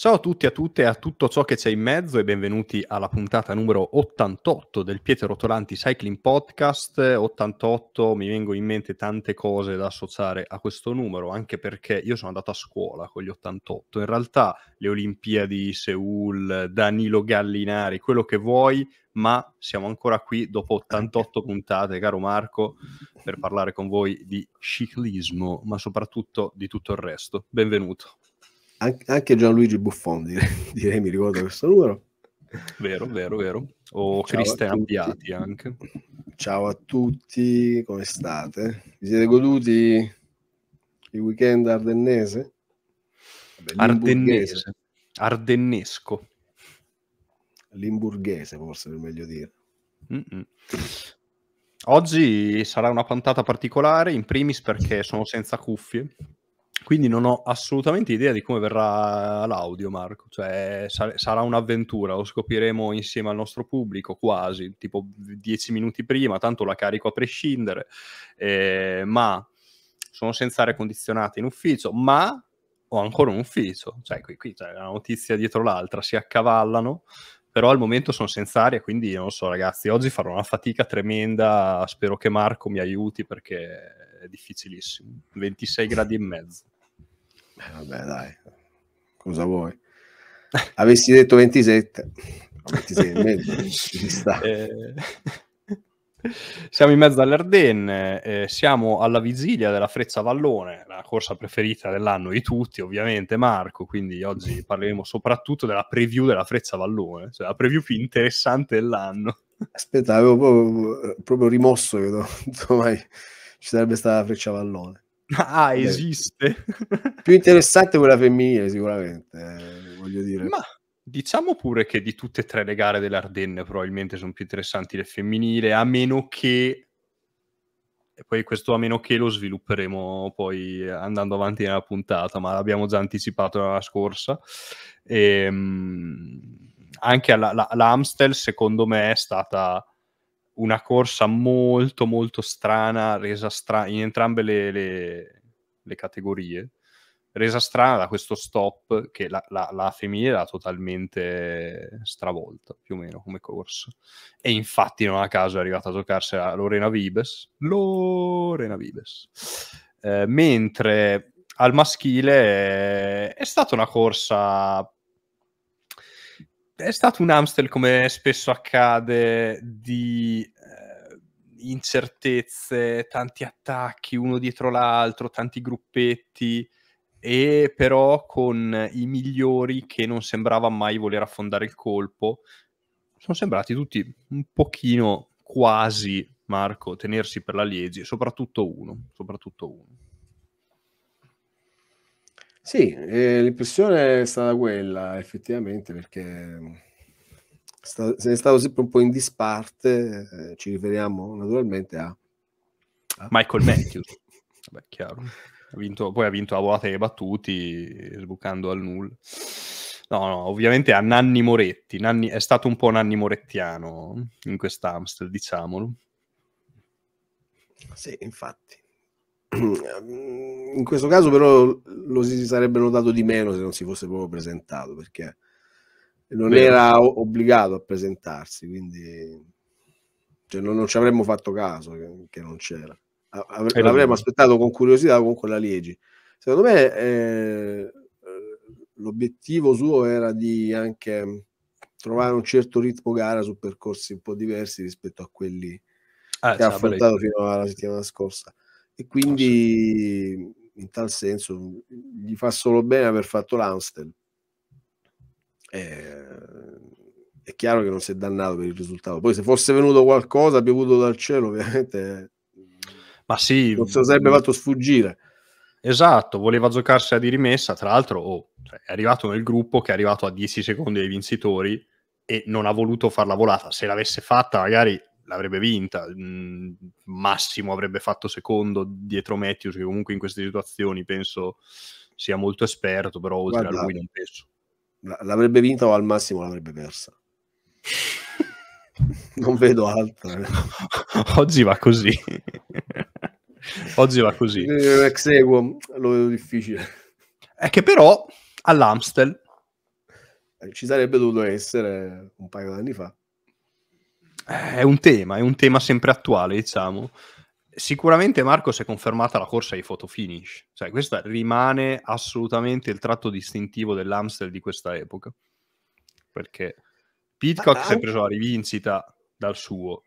Ciao a tutti, a tutte e a tutto ciò che c'è in mezzo e benvenuti alla puntata numero 88 del Pietro Rotolanti Cycling Podcast. 88, mi vengono in mente tante cose da associare a questo numero, anche perché io sono andato a scuola con gli 88. In realtà le Olimpiadi, Seul, Danilo Gallinari, quello che vuoi, ma siamo ancora qui dopo 88 puntate, caro Marco, per parlare con voi di ciclismo, ma soprattutto di tutto il resto. Benvenuto anche Gianluigi Buffon direi, direi mi ricordo questo numero vero vero vero o Cristian Abbiati anche ciao a tutti come state vi siete goduti il weekend ardennese Vabbè, ardennese ardennesco limburghese forse per meglio dire Mm-mm. oggi sarà una puntata particolare in primis perché sono senza cuffie quindi non ho assolutamente idea di come verrà l'audio, Marco. Cioè, sar- sarà un'avventura, lo scopriremo insieme al nostro pubblico, quasi, tipo dieci minuti prima, tanto la carico a prescindere, eh, ma sono senza aria condizionata in ufficio, ma ho ancora un ufficio. Cioè, qui, qui c'è cioè, una notizia dietro l'altra, si accavallano, però al momento sono senza aria, quindi non so ragazzi, oggi farò una fatica tremenda, spero che Marco mi aiuti perché è difficilissimo, 26 gradi e mezzo. Eh, vabbè, dai, cosa vuoi? Avessi detto 27, 26 mezzo, ci sta. Eh... Siamo in mezzo alle Ardenne, eh, siamo alla vigilia della Frezza Vallone, la corsa preferita dell'anno di tutti, ovviamente Marco, quindi oggi parleremo soprattutto della preview della Frezza Vallone, cioè la preview più interessante dell'anno. Aspetta, avevo proprio, proprio rimosso che domani ci sarebbe stata la Freccia Vallone. Ah, esiste. Più interessante quella femminile, sicuramente, eh, voglio dire. Ma diciamo pure che di tutte e tre le gare dell'Ardenne probabilmente sono più interessanti le femminili, a meno che... E poi questo a meno che lo svilupperemo poi andando avanti nella puntata, ma l'abbiamo già anticipato la scorsa. E, ehm, anche la, la, l'Amstel secondo me è stata una corsa molto molto strana, resa strana in entrambe le, le, le, categorie, resa strana da questo stop che la, la, la femminile l'ha totalmente stravolta più o meno come corsa. E infatti non a caso è arrivata a giocarsi giocarsela Lorena Vibes. Lorena Vibes. Eh, mentre al maschile eh, è stata una corsa è stato un Amstel, come spesso accade, di eh, incertezze, tanti attacchi uno dietro l'altro, tanti gruppetti, e però con i migliori che non sembrava mai voler affondare il colpo. Sono sembrati tutti un pochino quasi, Marco, tenersi per la Liegi, soprattutto uno, soprattutto uno. Sì, eh, l'impressione è stata quella, effettivamente, perché mm, sta, se ne stato sempre un po' in disparte, eh, ci riferiamo naturalmente a, a... Michael Matthews. Vabbè, chiaro. Ha vinto, poi ha vinto la volata dei battuti, sbucando al nulla. No, no, ovviamente a Nanni Moretti. Nanni, è stato un po' Nanni Morettiano in quest'Amster, diciamolo. Sì, infatti. In questo caso però lo si sarebbe notato di meno se non si fosse proprio presentato, perché non Beh. era obbligato a presentarsi, quindi cioè, non, non, ci avremmo fatto caso che, che non c'era. Avre- l'avremmo aspettato con curiosità comunque la Liegi. Secondo me eh, eh, l'obiettivo suo era di anche trovare un certo ritmo gara su percorsi un po' diversi rispetto a quelli ah, che ha affrontato fino alla settimana scorsa e quindi in tal senso gli fa solo bene aver fatto l'Amstel. Eh, è chiaro che non si è dannato per il risultato. Poi se fosse venuto qualcosa piovuto dal cielo, ovviamente ma sì, non si sarebbe mm. fatto sfuggire. Esatto, voleva giocarsi di rimessa, tra l'altro oh, cioè, è arrivato nel gruppo che è arrivato a 10 secondi ai vincitori e non ha voluto far la volata. Se l'avesse fatta magari l'avrebbe vinta, mm, Massimo avrebbe fatto secondo dietro Matthews che comunque in queste situazioni penso sia molto esperto, però oltre Guarda, a lui non penso. L'avrebbe vinta o al massimo l'avrebbe persa. non vedo altro. Oggi va così. Oggi va così. Ex eh, lo vedo difficile. È che però all'Amstel eh, ci sarebbe dovuto essere un paio d'anni fa. Eh, è un tema, è un tema sempre attuale, diciamo. Sicuramente Marco si è confermata la corsa ai photo finish, cioè questo rimane assolutamente il tratto distintivo dell'Amstel di questa epoca, perché Pitcock si è preso la rivincita dal suo,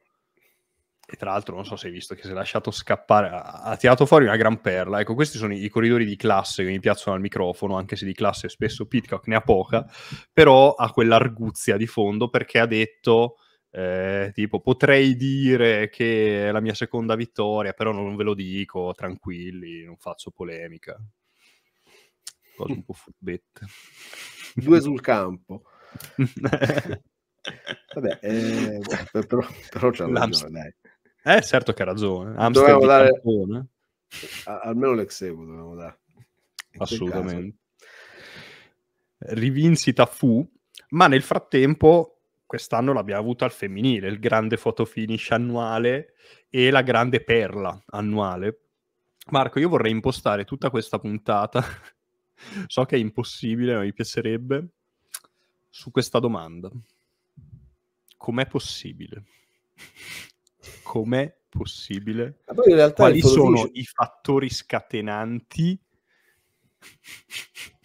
e tra l'altro non so se hai visto che si è lasciato scappare, ha tirato fuori una gran perla, ecco questi sono i, i corridori di classe che mi piacciono al microfono, anche se di classe spesso Pitcock ne ha poca, però ha quell'arguzia di fondo perché ha detto eh, tipo potrei dire che è la mia seconda vittoria, però non ve lo dico, tranquilli, non faccio polemica. Cose un po' furbette. Due sul campo. Vabbè, eh, boh, però, però c'ha ragione, Eh, certo che ha ragione. dovevamo dare... Campione. Almeno l'exeguo dovevamo dare. In Assolutamente. Rivincita fu, ma nel frattempo quest'anno l'abbiamo avuto al femminile, il grande fotofinish annuale e la grande perla annuale. Marco, io vorrei impostare tutta questa puntata, so che è impossibile, ma mi piacerebbe, su questa domanda. Com'è possibile? Com'è possibile? Quali sono i fattori scatenanti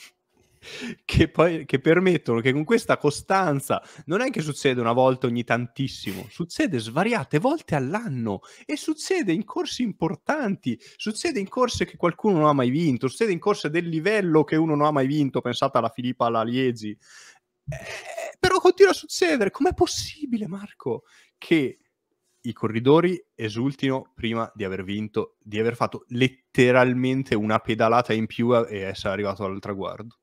che, poi, che permettono che con questa costanza non è che succede una volta ogni tantissimo, succede svariate volte all'anno e succede in corsi importanti, succede in corse che qualcuno non ha mai vinto, succede in corse del livello che uno non ha mai vinto, pensate alla Filippa, alla Liegi. Eh, però continua a succedere, com'è possibile Marco che i corridori esultino prima di aver vinto, di aver fatto letteralmente una pedalata in più e essere arrivato al traguardo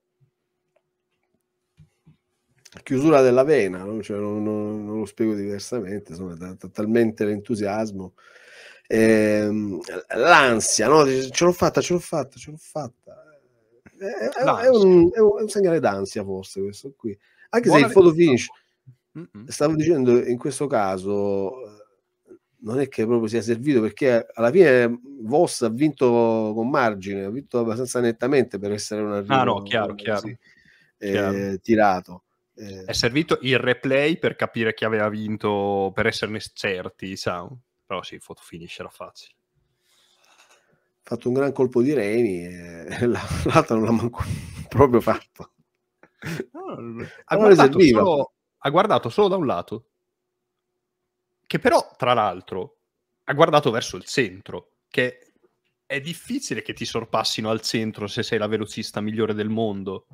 chiusura della vena, no? cioè, non, non, non, lo spiego diversamente, insomma, talmente l'entusiasmo, ehm, l'ansia, no? ce l'ho fatta, ce l'ho fatta, ce l'ho fatta. È, è, un, è, un, è, un, segnale d'ansia forse questo qui. Anche Buona se il photo finish, no. Mm, mm. stavo dicendo, in questo caso eh, non è che proprio sia servito perché alla fine mm, Voss ha vinto con margine, ha vinto abbastanza nettamente per essere un arrivo ah, no, chiaro, eh, chiaro, chiaro. Eh, tirato. Eh... È servito il replay per capire chi aveva vinto, per esserne certi, diciamo. Però sì, foto finish era facile. Ha Fatto un gran colpo di reni e l'altro non l'ha manco proprio fatto. ha, ah, guardato solo, ha guardato solo da un lato. Che però, tra l'altro, ha guardato verso il centro, che è difficile che ti sorpassino al centro se sei la velocista migliore del mondo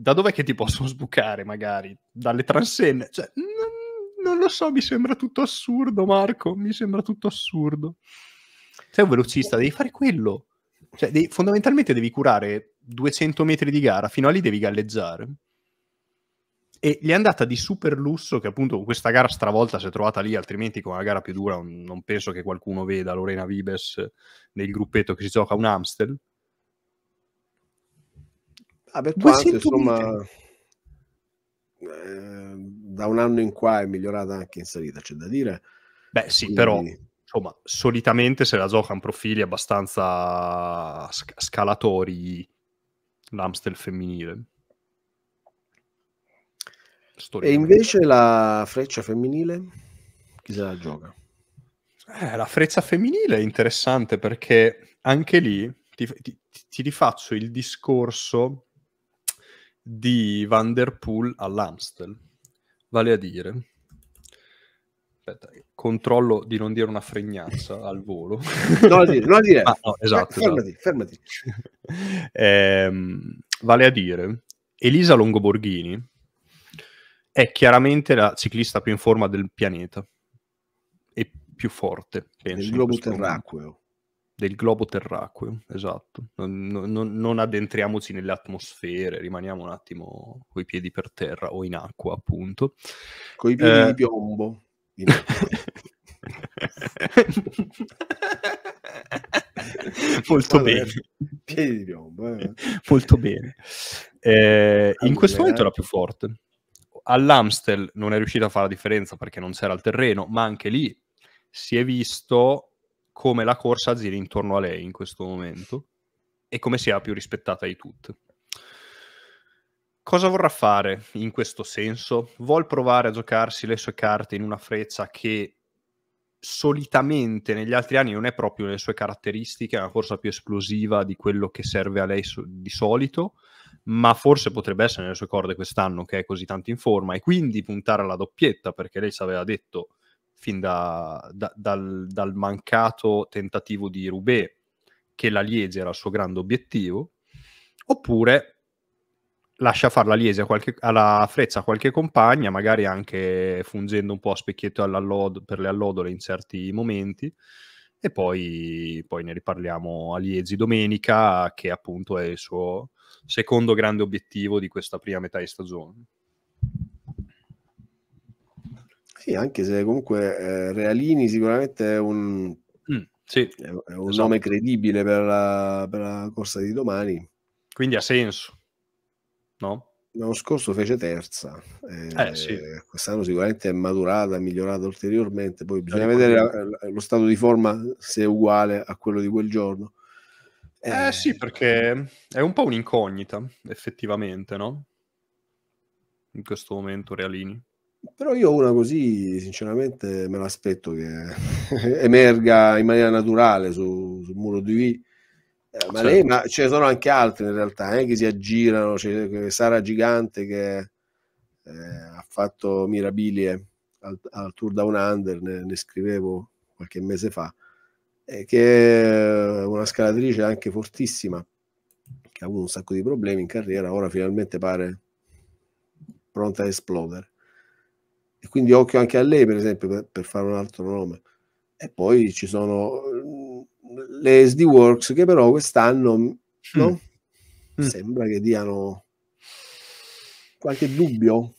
da dov'è che ti possono sbucare magari? Dalle transenne? Cioè, n- non lo so, mi sembra tutto assurdo Marco, mi sembra tutto assurdo. Sei un velocista, devi fare quello. Cioè, devi, fondamentalmente devi curare 200 metri di gara, fino a lì devi galleggiare. E gli è andata di super lusso che appunto questa gara stravolta si è trovata lì, altrimenti con la gara più dura non penso che qualcuno veda Lorena Vibes nel gruppetto che si gioca un Amstel. Ah, per quanto, insomma, eh, da un anno in qua è migliorata anche in salita, c'è da dire. Beh, sì, Quindi... però insomma, solitamente se la giocano profili abbastanza scalatori l'Amstel femminile. E invece la freccia femminile, chi se la gioca? Eh, la freccia femminile è interessante perché anche lì ti, ti, ti rifaccio il discorso di Van Der Poel all'Amstel. Vale a dire, aspetta, controllo di non dire una fregnazza al volo. Non la dire, non la dire. ah, no, esatto. Fermati, esatto. fermati. eh, vale a dire, Elisa Longoborghini è chiaramente la ciclista più in forma del pianeta e più forte, penso. Del globo terracqueo del globo terracqueo, esatto. Non, non, non, addentriamoci nelle atmosfere, rimaniamo un attimo coi piedi per terra o in acqua, appunto. Coi piedi eh... di piombo. In Molto allora, bene. Piedi di piombo. Eh. Molto bene. Eh, in questo momento era più eh. forte. All'Amstel non è riuscita a fare la differenza perché non c'era il terreno, ma anche lì si è visto come la corsa giri intorno a lei in questo momento e come sia più rispettata di tutte. Cosa vorrà fare in questo senso? Vuol provare a giocarsi le sue carte in una freccia che solitamente negli altri anni non è proprio nelle sue caratteristiche, è una corsa più esplosiva di quello che serve a lei so- di solito, ma forse potrebbe essere nelle sue corde quest'anno che è così tanto in forma e quindi puntare alla doppietta perché lei ci aveva detto fin da, da, dal, dal, mancato tentativo di Rubé, che la Liese era il suo grande obiettivo, oppure lascia fare la Liese qualche, alla Frezza a qualche compagna, magari anche fungendo un po' a specchietto per le allodole in certi momenti, e poi, poi, ne riparliamo a Liesi domenica, che appunto è il suo secondo grande obiettivo di questa prima metà di stagione. Sì, anche se comunque eh, Realini sicuramente è un, mm, sì, è, è un esatto. nome credibile per la, per la corsa di domani. Quindi ha senso, no? L'anno scorso fece terza, eh, eh, sì. quest'anno sicuramente è maturata, migliorata ulteriormente, poi bisogna Dai, vedere la, eh, lo stato di forma se è uguale a quello di quel giorno. Eh, eh sì, perché è un po' un'incognita effettivamente, no? In questo momento Realini. Però io una così, sinceramente, me l'aspetto che emerga in maniera naturale su, sul muro di Wii. Eh, ma, certo. lei, ma ce ne sono anche altri in realtà eh, che si aggirano. C'è Sara Gigante che eh, ha fatto mirabilie al, al, Tour Down Under, ne, ne scrivevo qualche mese fa, che è una scalatrice anche fortissima, che ha avuto un sacco di problemi in carriera, ora finalmente pare pronta a esplodere. E quindi occhio anche a lei, per esempio, per, per fare un altro nome. E poi ci sono mm, le SD Works che però quest'anno mm. no? Mm. mm. sembra che diano qualche dubbio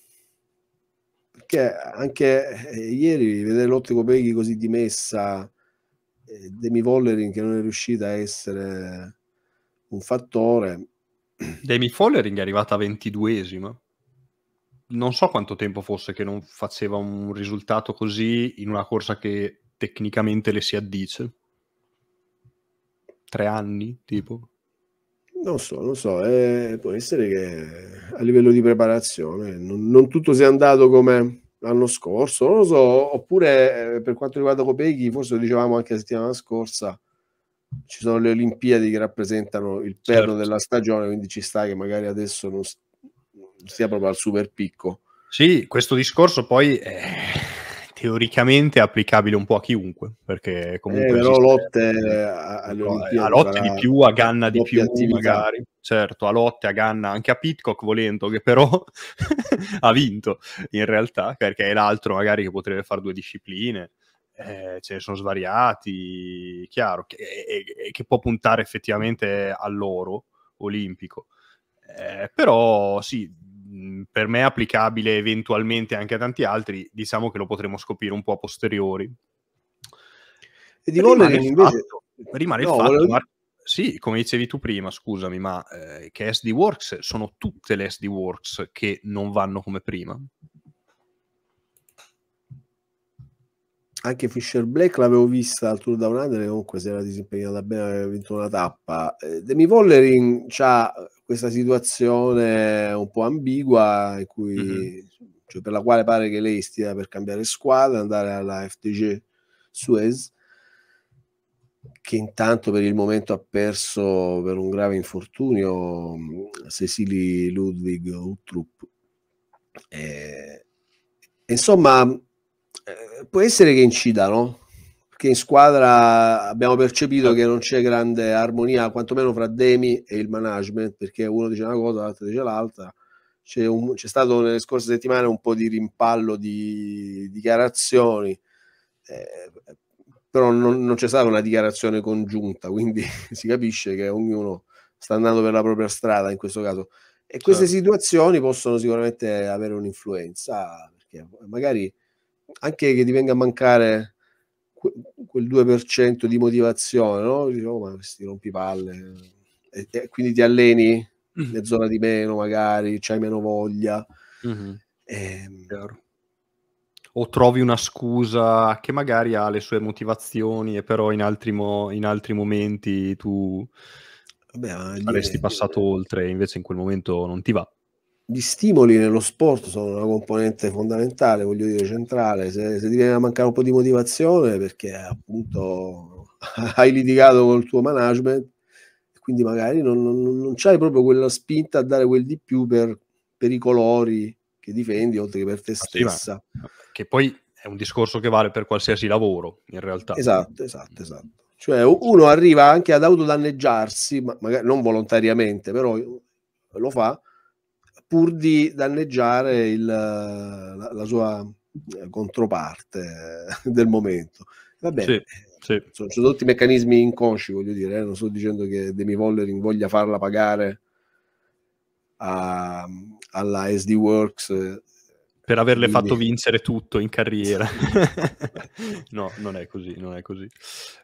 perché anche eh, ieri vedere l'ottico Peghi così dimessa eh, Demi Vollering che non è riuscita a essere un fattore Demi Vollering è arrivata a ventiduesima non so quanto tempo fosse che non faceva un risultato così in una corsa che tecnicamente le si addice. Tre anni, tipo? Non so, non so. Eh, può essere che a livello di preparazione non, non tutto sia andato come l'anno scorso, non lo so, oppure eh, per quanto riguarda Copeghi, forse lo dicevamo anche la settimana scorsa, ci sono le Olimpiadi che rappresentano il perno certo. della stagione, quindi ci sta che magari adesso non, sia proprio al super picco. Sì, questo discorso poi è teoricamente applicabile un po' a chiunque, perché comunque... Eh, però lotte a eh, lotte di più, a Ganna di più attività. magari, certo, a lotte, a Ganna, anche a Pitcock volendo, che però ha vinto in realtà, perché è l'altro magari che potrebbe fare due discipline, eh, ce ne sono svariati, chiaro, che, e, che può puntare effettivamente all'oro olimpico. Eh, però sì, Mm, per me applicabile eventualmente anche a tanti altri, diciamo che lo potremo scoprire un po' a posteriori. E di rimane il invece... fatto, rimane no, il fatto volevo... ma... sì, come dicevi tu prima, scusami, ma eh, che SD Works eh, sono tutte le SD Works che non vanno come prima. anche Fisher Black l'avevo vista al Tour Down Under comunque si era disimpegnata bene aveva vinto una tappa eh, Demi Vollering ha questa situazione un po' ambigua cui, mm-hmm. cioè, per la quale pare che lei stia per cambiare squadra, andare alla FTG Suez che intanto per il momento ha perso per un grave infortunio Cecily Ludwig Utrup. Eh, insomma, eh, può essere che incida, no? che in squadra abbiamo percepito che non c'è grande armonia, quantomeno fra Demi e il management, perché uno dice una cosa, l'altro dice l'altra. C'è, un, c'è stato nelle scorse settimane un po' di rimpallo di dichiarazioni, eh, però non, non, c'è stata una dichiarazione congiunta, quindi si capisce che ognuno sta andando per la propria strada in questo caso. E queste certo. situazioni possono sicuramente avere un'influenza, perché magari anche che ti venga a mancare quel 2% di motivazione, no? Dici, oh, ma questi rompipalle, e, e quindi ti alleni mm-hmm. mezz'ora di meno, magari c'hai meno voglia. Mm-hmm. E... Ehm, o trovi una scusa che magari ha le sue motivazioni, e però in altri, mo- in altri momenti tu Vabbè, saresti passato oltre, invece in quel momento non ti va gli stimoli nello sport sono una componente fondamentale, voglio dire centrale, se, se ti viene a mancare un po' di motivazione perché appunto hai litigato col tuo management, quindi magari non, non, non c'hai proprio quella spinta a dare quel di più per, per i colori che difendi oltre che per te ah, stessa. Che poi è un discorso che vale per qualsiasi lavoro in realtà. Esatto, esatto, esatto. Cioè uno arriva anche ad autodanneggiarsi, ma magari non volontariamente, però lo fa pur di danneggiare il, la, la, sua eh, controparte eh, del momento. Va bene. Sì, sì. Sono, sono, tutti meccanismi inconsci, voglio dire, eh? non sto dicendo che Demi Vollering voglia farla pagare a, alla SD Works eh, per averle Quindi. fatto vincere tutto in carriera. no, non è così, non è così.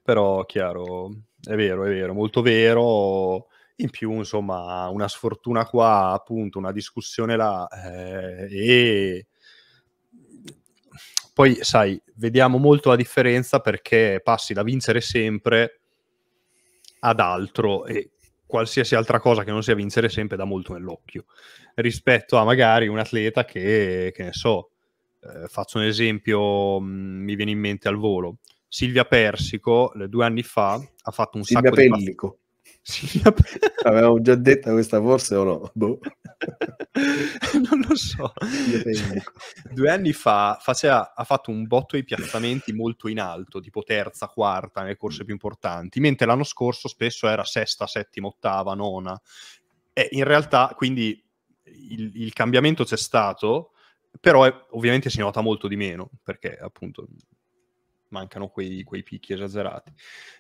Però chiaro, è vero, è vero, molto vero. In più, insomma, una sfortuna qua, appunto, una discussione là eh, e poi, sai, vediamo molto la differenza perché passi da vincere sempre ad altro e qualsiasi altra cosa che non sia vincere sempre dà molto nell'occhio rispetto a magari un atleta che, che ne so, eh, faccio un esempio, mh, mm, mi viene in mente al volo, Silvia Persico due anni fa ha fatto un Silvia sacco Pellico. di sì, Avevamo già detta questa forse o no? Boh. non lo so. Cioè, due anni fa faceva, ha fatto un botto di piazzamenti molto in alto, tipo terza, quarta nelle corse più importanti, mentre l'anno scorso spesso era sesta, settima, ottava, nona. E in realtà quindi il, il cambiamento c'è stato, però è, ovviamente si nota molto di meno, perché appunto mancano quei, quei picchi esagerati.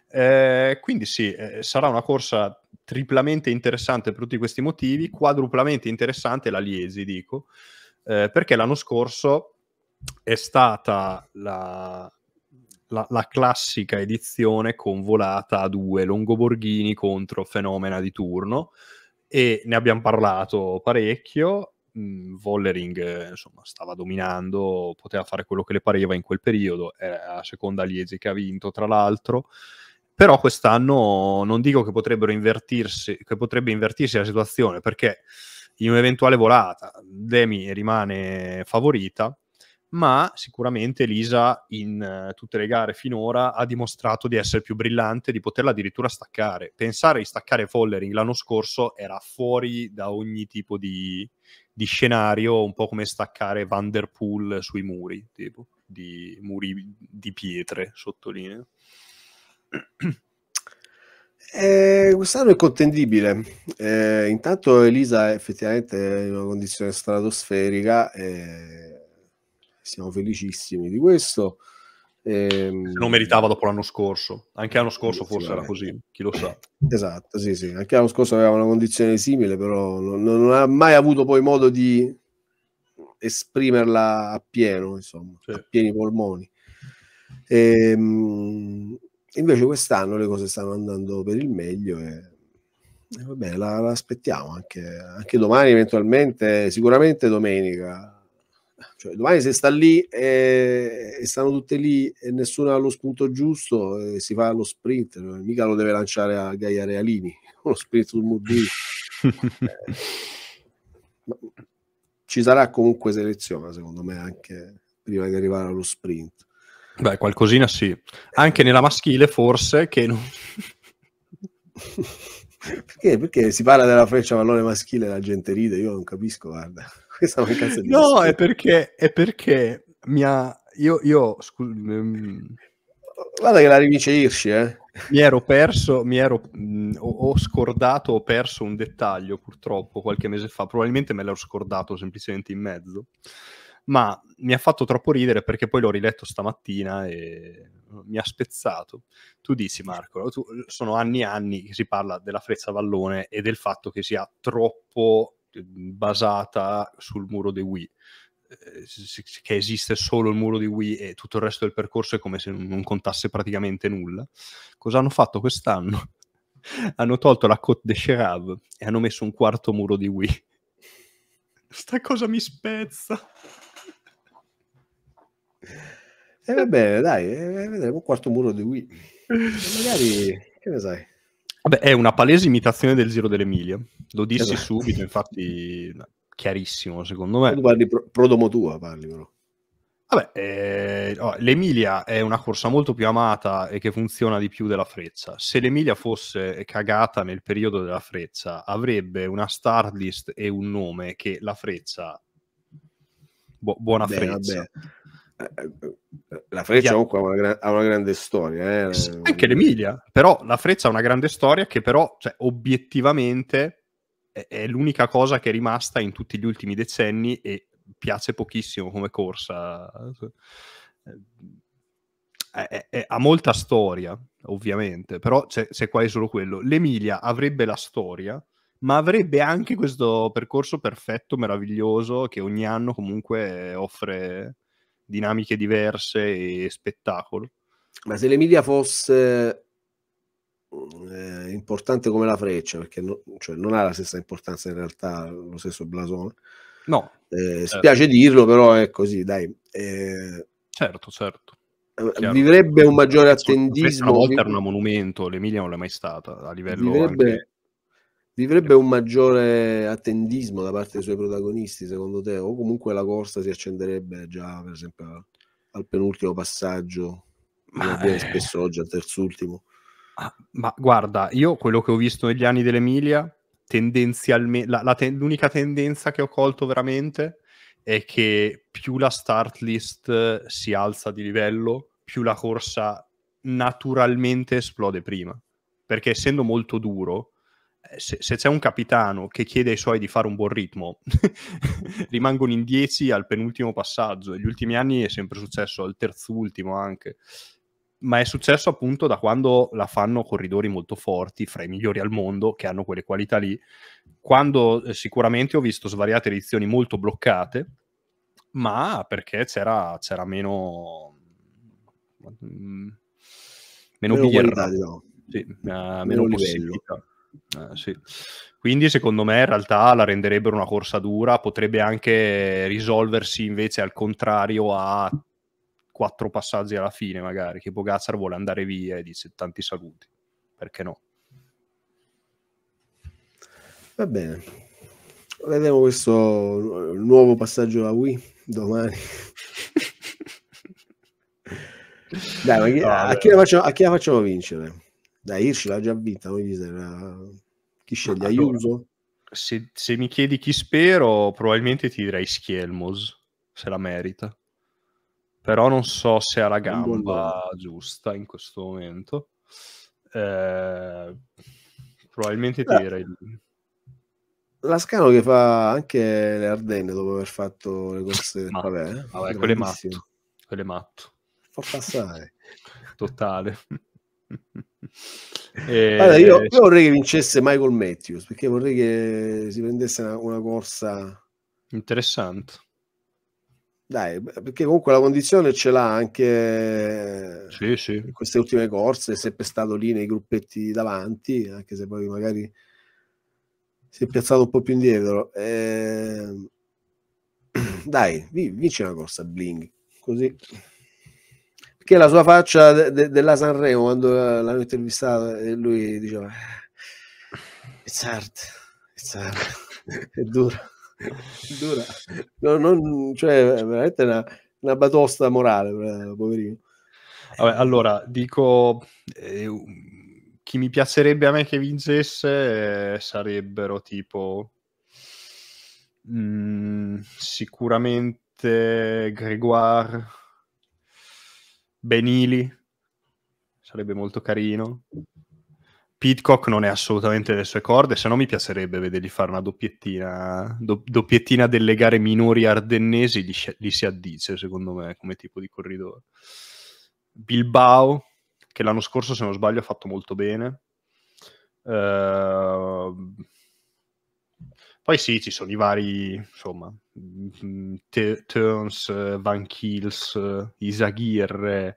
Eh, quindi sì, eh, sarà una corsa triplamente interessante per tutti questi motivi, quadruplamente interessante la Liesi, dico, eh, perché l'anno scorso è stata la, la, la, classica edizione con volata a due Longoborghini contro Fenomena di turno e ne abbiamo parlato parecchio mh, mhmm, Vollering eh, insomma, stava dominando, poteva fare quello che le pareva in quel periodo, era la seconda Liegi che ha vinto tra l'altro, però quest'anno non dico che, che potrebbe invertirsi la situazione, perché in un'eventuale volata Demi rimane favorita, ma sicuramente Lisa in tutte le gare finora ha dimostrato di essere più brillante, di poterla addirittura staccare. Pensare di staccare Follering l'anno scorso era fuori da ogni tipo di, di scenario, un po' come staccare Vanderpool sui muri, tipo, di muri di pietre, sottolineo. Eh, quest'anno è contendibile. Eh, intanto Elisa è effettivamente in una condizione stratosferica e eh, siamo felicissimi di questo. Ehm... Non meritava dopo l'anno scorso, anche l'anno scorso forse era così, chi lo sa. Esatto, sì, sì, anche l'anno scorso aveva una condizione simile, però non, non ha mai avuto poi modo di esprimerla a pieno, insomma, sì. a pieni polmoni. Ehm, invece quest'anno le cose stanno andando per il meglio e, e vabbè, la, la aspettiamo anche, anche domani eventualmente, sicuramente domenica cioè, domani se sta lì e, eh, e stanno tutte lì e nessuno ha lo spunto giusto, e eh, si fa lo sprint, mica lo deve lanciare a Gaia Realini, lo sprint sul Mudini. Eh, ci sarà comunque selezione, secondo me, anche prima di arrivare allo sprint. Beh, qualcosina sì. Anche nella maschile forse che non... Perché? Perché si parla della freccia pallone maschile la gente ride, io non capisco, guarda questa mancanza di No, è perché, è perché mi ha... Io, io scu... Mm, Guarda che la rivince Irsi, eh. Mi ero perso, mi ero, mh, mm, ho, scordato, ho perso un dettaglio purtroppo qualche mese fa, probabilmente me l'ero scordato semplicemente in mezzo, ma mi ha fatto troppo ridere perché poi l'ho riletto stamattina e mi ha spezzato. Tu dici Marco, tu, sono anni e anni che si parla della Frezza Vallone e del fatto che sia troppo basata sul muro di Wii eh, che esiste solo il muro di Wii e tutto il resto del percorso è come se non contasse praticamente nulla. Cosa hanno fatto quest'anno? hanno tolto la Côte de Cherav e hanno messo un quarto muro di Wii. Sta cosa mi spezza. E eh vabbè, dai, eh, vedremo un quarto muro di Wii. Magari, che ne sai? Beh, è una palese imitazione del Giro dell'Emilia. Lo dissi esatto. subito, infatti, chiarissimo, secondo me. Tu parli pro, prodomo tua, parli però. Vabbè, eh, oh, l'Emilia è una corsa molto più amata e che funziona di più della Freccia. Se l'Emilia fosse cagata nel periodo della Freccia, avrebbe una star list e un nome che la Freccia... Bu- buona Beh, Freccia. Vabbè eh, eh, eh, la Freccia comunque ha una, ha una grande storia. Eh? Anche l'Emilia, però la Freccia ha una grande storia che però cioè, obiettivamente è, è l'unica cosa che è rimasta in tutti gli ultimi decenni e piace pochissimo come corsa. È, è, è, ha molta storia, ovviamente, però c'è, c'è qua solo quello. L'Emilia avrebbe la storia, ma avrebbe anche questo percorso perfetto, meraviglioso, che ogni anno comunque offre dinamiche diverse e spettacolo. Ma se l'Emilia fosse eh, importante come la freccia, perché no, cioè non ha la stessa importanza in realtà, lo stesso blasone. No. Eh, certo. spiace dirlo, però è così, dai. Eh, certo, certo. Eh, Chiaro. Vivrebbe un maggiore attendismo. Una volta era un monumento, l'Emilia non l'è mai stata a livello vivrebbe, Vivrebbe un maggiore attendismo da parte dei suoi protagonisti, secondo te? O comunque la corsa si accenderebbe già, per esempio, al penultimo passaggio, ma eh... spesso oggi al terzultimo? Ah, ma guarda, io quello che ho visto negli anni dell'Emilia, tendenzialmente, la, la te- l'unica tendenza che ho colto veramente è che più la start list eh, si alza di livello, più la corsa naturalmente esplode prima. Perché essendo molto duro, eh, se, se, c'è un capitano che chiede ai suoi di fare un buon ritmo, rimangono in 10 al penultimo passaggio. Negli ultimi anni è sempre successo, al terzultimo anche. Ma è successo appunto da quando la fanno corridori molto forti, fra i migliori al mondo, che hanno quelle qualità lì. Quando eh, sicuramente ho visto svariate edizioni molto bloccate, ma perché c'era, c'era meno. Mm, meno, meno birra. no. Diciamo. sì, uh, meno, meno livello. Eh, sì. Quindi secondo me in realtà la renderebbero una corsa dura, potrebbe anche risolversi invece al contrario a quattro passaggi alla fine magari, che Bogazzar vuole andare via e dice tanti saluti, perché no? Va bene, vedremo questo nuovo passaggio alla Wii domani. Dai, ma chi, no, a, chi facciamo, a chi la facciamo vincere? Da Hirsch l'ha già vinta, come chi sceglie? Allora, Aiuso? Se, se, mi chiedi chi spero, probabilmente ti direi Schielmos, se la merita. Però non so se ha la gamba giusta in questo momento. Eh, probabilmente ti direi lui. Lascano che fa anche le Ardenne dopo aver fatto le corse matto, Vabbè, eh? vabbè quelle matto. Quelle matto. Fa passare. Totale. eh, allora, io, io, vorrei che vincesse Michael Matthews perché vorrei che si prendesse una, una corsa interessante. Dai, perché comunque la condizione ce l'ha anche sì, sì. in queste ultime corse, è sempre stato lì nei gruppetti davanti, anche se poi magari si è piazzato un po' più indietro. Eh... Dai, vince una corsa, Bling, così che la sua faccia de, de, della Sanremo quando l'hanno intervistato e lui diceva It's hard, it's hard. è dura, è dura. No, non, cioè, è veramente una, una batosta morale, eh, poverino. Vabbè, allora, dico... Eh, chi mi piacerebbe a me che vincesse eh, sarebbero tipo Mm, sicuramente Gregoire Benili sarebbe molto carino. Pitcock non è assolutamente delle sue corde, se no mi piacerebbe vedergli fare una doppiettina, doppiettina delle gare minori ardennesi, gli, si addice secondo me come tipo di corridore. Bilbao, che l'anno scorso se non sbaglio ha fatto molto bene. Uh, poi sì, ci sono i vari, insomma, mm, T- Turns, Van Kills, Isagir.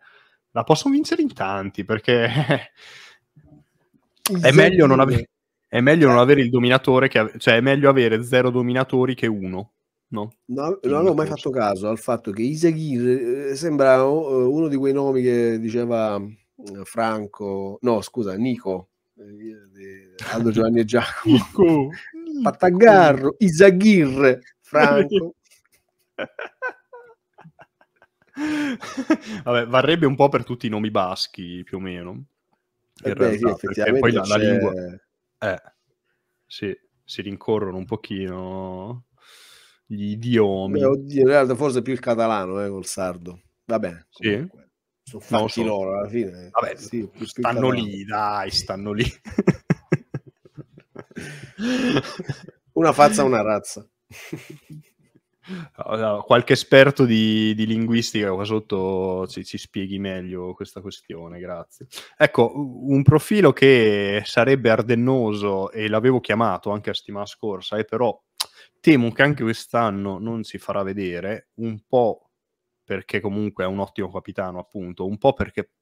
La possono vincere in tanti perché è, meglio non, ave- è meglio non avere il dominatore, che ave- cioè è meglio avere zero dominatori che uno. No, no non ho mai fatto caso al fatto che Isagir eh, sembra eh, uno di quei nomi che diceva eh, Franco, no scusa, Nico Aldo Giovanni e Giacomo Patagarro, Isaghir, Franco. Vabbè, varrebbe un po' per tutti i nomi baschi, più o meno. Eh in Beh, realtà, sì, poi la, la lingua... Eh, sì, si rincorrono un pochino gli idiomi. Beh, oddio, in realtà forse più il catalano eh, col sardo. Va bene. Sì. Sono fatti no, so. loro alla fine. Vabbè, sì, più, più stanno lì, dai, stanno lì. una fazza, una razza. qualche esperto di, di, linguistica qua sotto ci, ci, spieghi meglio questa questione, grazie. Ecco, un profilo che sarebbe ardennoso e l'avevo chiamato anche la settimana scorsa, e eh, però temo che anche quest'anno non si farà vedere, un po' perché comunque è un ottimo capitano, appunto, un po' perché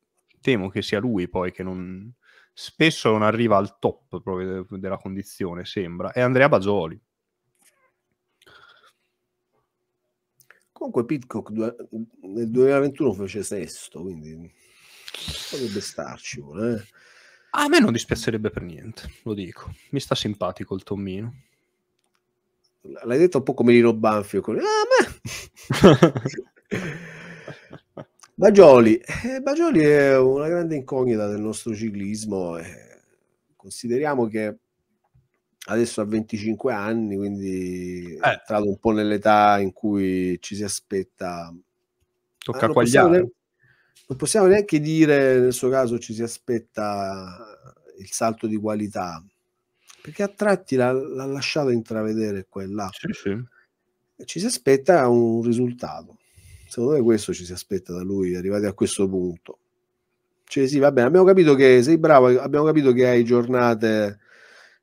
temo che sia lui poi che non, spesso non arriva al top proprio della condizione, sembra, è Andrea Bagioli. Comunque Pitcock nel 2021 fece sesto, quindi potrebbe starci. Eh. A me non dispiacerebbe per niente, lo dico. Mi sta simpatico il Tommino. L'hai detto un po' come Lino Banfio. Con... Ah, ma... Bagioli. Eh, Bagioli è una grande incognita del nostro ciclismo. Eh, consideriamo che adesso ha 25 anni, quindi eh. è entrato un po' nell'età in cui ci si aspetta. Tocca quagliare. Ah, non, non possiamo neanche dire nel suo caso ci si aspetta il salto di qualità, perché a tratti l'ha, l'ha lasciato intravedere quella. Sì, sì. Ci si aspetta un risultato Secondo me questo ci si aspetta da lui, arrivati a questo punto. Cioè sì, va bene, abbiamo capito che sei bravo, abbiamo capito che hai giornate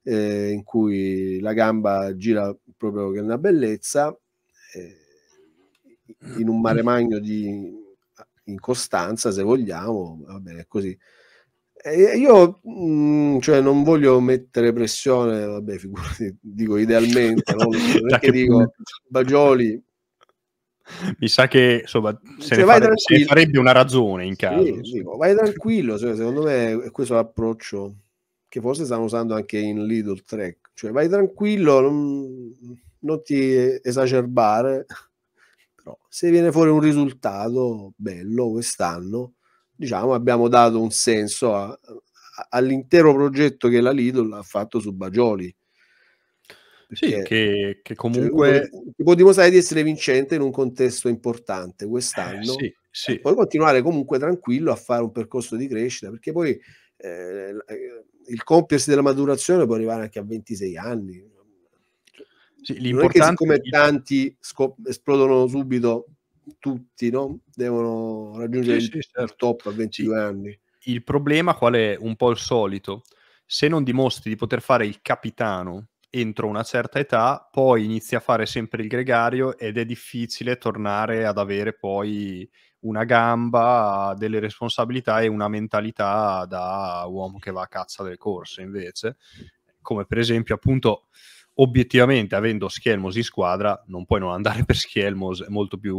eh, in cui la gamba gira proprio che è una bellezza, eh, in un mare mm. magno di incostanza, se vogliamo, va bene, così. eh, io mh, mm, cioè, non voglio mettere pressione, vabbè, figurati, dico idealmente, no? perché dico Bagioli mi sa che insomma, se, cioè, ne fare, se, ne farebbe una ragione in caso. Sì, sì, vai tranquillo, cioè, secondo me è questo l'approccio che forse stanno usando anche in Lidl Trek. Cioè, vai tranquillo, non, non ti esacerbare, però se viene fuori un risultato bello quest'anno, diciamo, abbiamo dato un senso a, a, all'intero progetto che la Lidl ha fatto su Bagioli sì, che, che, cioè, comunque... Cioè, può dimostrare di essere vincente in un contesto importante quest'anno. Eh, sì, eh, Puoi continuare comunque tranquillo a fare un percorso di crescita, perché poi eh, eh il compiersi della maturazione può arrivare anche a 26 anni. Sì, l'importante... è come tanti scop- esplodono subito, tutti no? devono raggiungere sì, il, certo. top a 22 anni. Il problema qual è? Un po' il solito. Se non dimostri di poter fare il capitano entro una certa età, poi inizi a fare sempre il gregario ed è difficile tornare ad avere poi una gamba, delle responsabilità e una mentalità da uomo che va a cazza delle corse, invece, come per esempio appunto obiettivamente avendo Schielmos in squadra non puoi non andare per Schielmos è molto più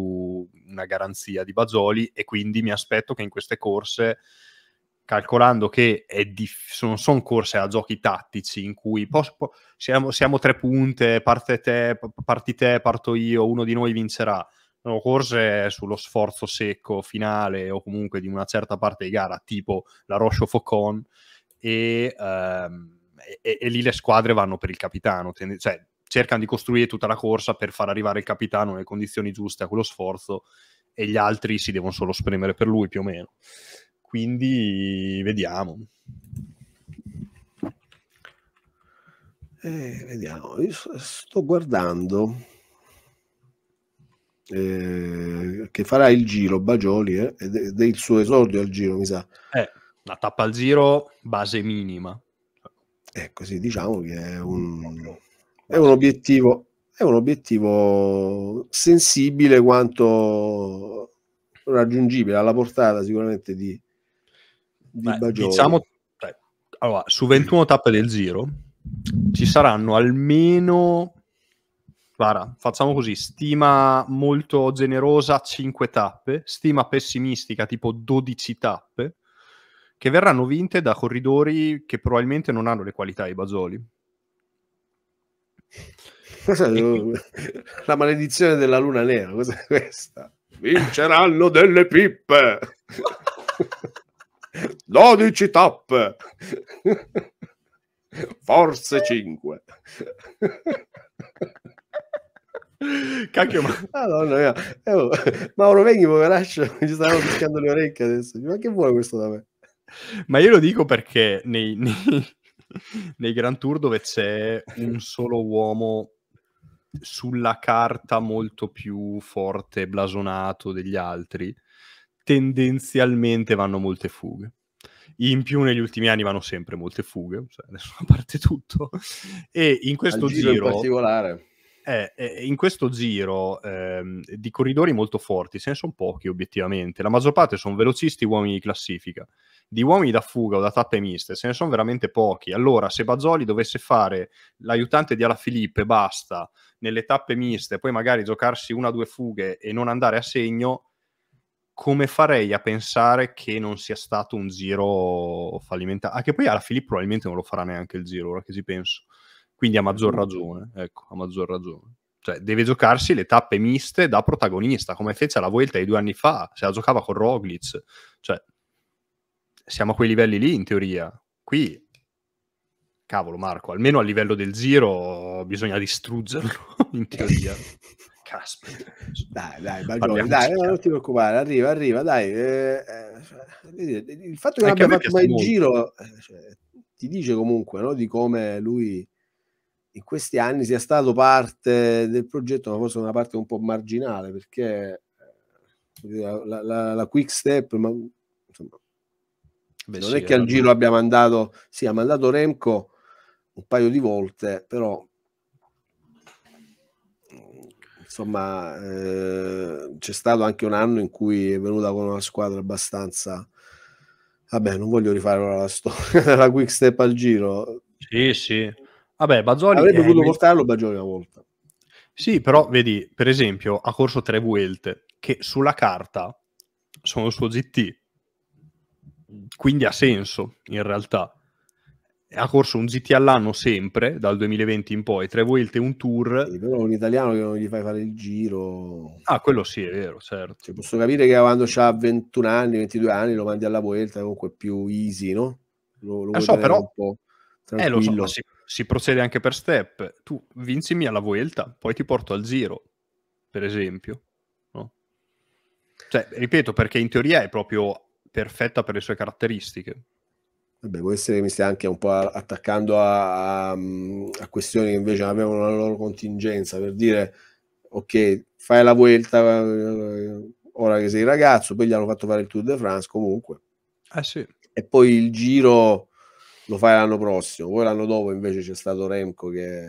una garanzia di Bazzoli e quindi mi aspetto che in queste corse calcolando che diff- sono, sono corse a giochi tattici in cui posso, po- siamo, siamo, tre punte, parte te, parti te, parto io, uno di noi vincerà. Sono corse sullo sforzo secco finale o comunque di una certa parte di gara, tipo la Roche Faucon, e, ehm, e, e, lì le squadre vanno per il capitano, tende- cioè cercano di costruire tutta la corsa per far arrivare il capitano nelle condizioni giuste a quello sforzo e gli altri si devono solo spremere per lui più o meno. Quindi vediamo. Eh, vediamo, io sto guardando eh, che farà il giro Bagioli eh, del suo esordio al giro, mi sa. Eh, la tappa al giro base minima. Ecco, sì, diciamo che è un, è un obiettivo è un obiettivo sensibile quanto raggiungibile alla portata sicuramente di, di Beh, Bagioli. Diciamo, cioè, allora, su 21 tappe del giro ci saranno almeno, guarda, facciamo così, stima molto generosa 5 tappe, stima pessimistica tipo 12 tappe, che verranno vinte da corridori che probabilmente non hanno le qualità di Bagioli. La maledizione della luna nera, cos'è questa? Vinceranno delle pippe! 12 top, forse 5. Cacchio, ma... Madonna mia. Eh, oh, Mauro Venghi, poveraccio, ci stavano picchiando le orecchie adesso. Ma che vuole questo da me? Ma io lo dico perché nei, nei, nei Grand Tour dove c'è un solo uomo sulla carta molto più forte, blasonato degli altri, tendenzialmente vanno molte fughe. In più negli ultimi anni vanno sempre molte fughe, cioè adesso a parte tutto. E in questo giro, giro in particolare eh, eh, in questo giro eh, di corridori molto forti ce ne sono pochi obiettivamente, la maggior parte sono velocisti uomini di classifica, di uomini da fuga o da tappe miste ce ne sono veramente pochi, allora se Bazzoli dovesse fare l'aiutante di Alaphilippe basta nelle tappe miste, poi magari giocarsi una o due fughe e non andare a segno, come farei a pensare che non sia stato un giro fallimentare? Anche poi alla Filippo probabilmente non lo farà neanche il giro, ora che ci penso. Quindi a maggior mm. ragione, ecco, ha maggior ragione. Cioè, deve giocarsi le tappe miste da protagonista, come fece alla Vuelta di due anni fa, se la giocava con Roglic. Cioè, siamo a quei livelli lì, in teoria. Qui cavolo Marco, almeno a livello del giro bisogna distruggerlo in teoria. caspita. Dai, dai, Baglioni, dai, eh, non ti preoccupare, arriva, arriva, dai. Eh, eh, il fatto che non abbia fatto mai il giro eh, cioè, ti dice comunque no, di come lui in questi anni sia stato parte del progetto, ma forse una parte un po' marginale, perché eh, la, la, la quick step, ma, insomma, Beh, non sì, è che al giro abbia mandato, sì, ha mandato Remco un paio di volte, però insomma eh, c'è stato anche un anno in cui è venuta con una squadra abbastanza vabbè non voglio rifare ora la storia della quick step al giro sì sì vabbè Bazzoli avrebbe potuto è... portarlo Bazzoli una volta sì però vedi per esempio ha corso tre vuelte che sulla carta sono il suo GT quindi ha senso in realtà ha corso un GT all'anno sempre, dal 2020 in poi, tre volte un tour. Sì, però un italiano che non gli fai fare il giro. Ah, quello sì, è vero, certo. Cioè, posso capire che quando ha 21 anni, 22 anni, lo mandi alla Vuelta, comunque più easy, no? Lo, lo eh so, però... Eh, lo so, si, si, procede anche per step. Tu vincimi alla Vuelta, poi ti porto al giro, per esempio. No? Cioè, ripeto, perché in teoria è proprio perfetta per le sue caratteristiche Vabbè, può essere che mi stia anche un po' attaccando a, a, a, questioni che invece avevano la loro contingenza, per dire, ok, fai la Vuelta eh, ora che sei ragazzo, poi gli hanno fatto fare il Tour de France comunque. Ah, sì. E poi il giro lo fai l'anno prossimo, poi l'anno dopo invece c'è stato Remco che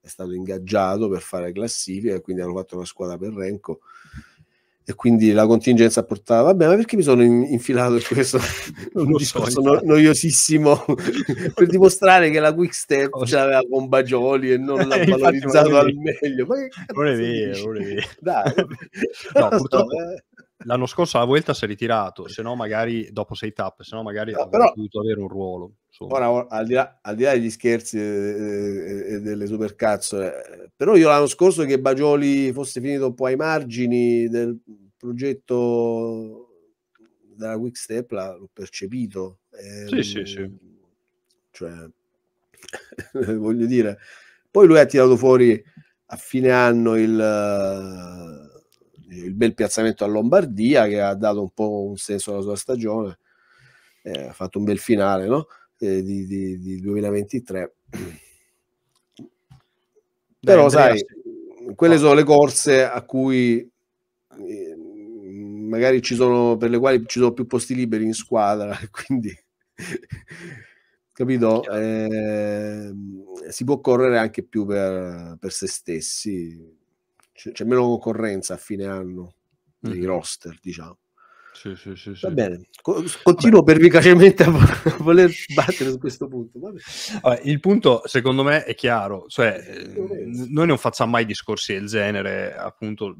è stato ingaggiato per fare classifica, e quindi hanno fatto una squadra per Remco e quindi la contingenza portava, vabbè, ma perché mi sono in- infilato in questo un discorso so, noiosissimo per dimostrare che la Quickstep step oh, ce l'aveva con Bagioli e non l'ha eh, valorizzata al meglio? Ma che non è vero, non è vero. Dai, no, purtroppo, eh l'anno scorso la Vuelta si è ritirato, se no magari dopo sei tappe, se no magari no, avrebbe dovuto avere un ruolo. Ora, al, di là, al, di là, degli scherzi e, e delle supercazzole, eh, però io l'anno scorso che Bagioli fosse finito un po' ai margini del progetto della Quick Step l'ho percepito. Eh, sì, sì, sì. Ehm, cioè, voglio dire, poi lui ha tirato fuori a fine anno il il bel piazzamento a Lombardia che ha dato un po' un senso alla sua stagione, eh, ha fatto un bel finale no? eh, di, di, di, 2023. Dai, Però sai, quelle sono le corse a cui eh, magari ci sono, per le quali ci sono più posti liberi in squadra, quindi... capito? Ehm, si può correre anche più per, per se stessi c'è, c'è meno concorrenza a fine anno nei mm-hmm. roster, diciamo. Sì, sì, sì, Va bene, continuo Vabbè. pervicacemente a voler battere su questo punto. Vabbè, il punto, secondo me, è chiaro. Cioè, eh, noi non facciamo mai discorsi del genere, appunto,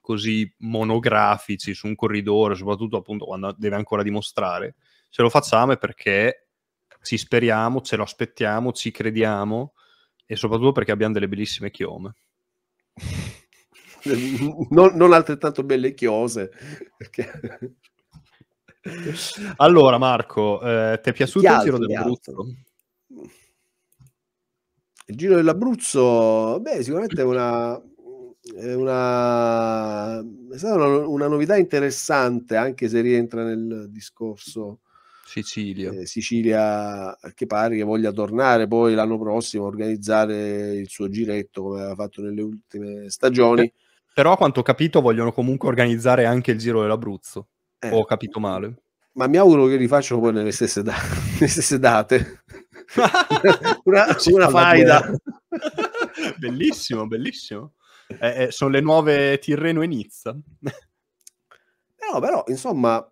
così monografici su un corridore, soprattutto appunto quando deve ancora dimostrare. Se lo facciamo è perché ci speriamo, ce lo aspettiamo, ci crediamo e soprattutto perché abbiamo delle bellissime chiome. non, non altrettanto belle chiose. Perché... Allora, Marco, eh, ti è piaciuto il Giro dell'Abruzzo? Il Giro dell'Abruzzo, beh, sicuramente è una, è una, è stata una, una, novità interessante, anche se rientra nel discorso Sicilia. Eh, Sicilia, che pare che voglia tornare poi l'anno prossimo a organizzare il suo giretto come aveva fatto nelle ultime stagioni. Eh, però a quanto ho capito vogliono comunque organizzare anche il Giro dell'Abruzzo. Eh. Ho capito male. Ma mi auguro che li facciano poi nelle stesse, da- nelle stesse date. una, una faida. bellissimo, bellissimo. Eh, eh, sono le nuove Tirreno e Nizza. Eh no, però, insomma,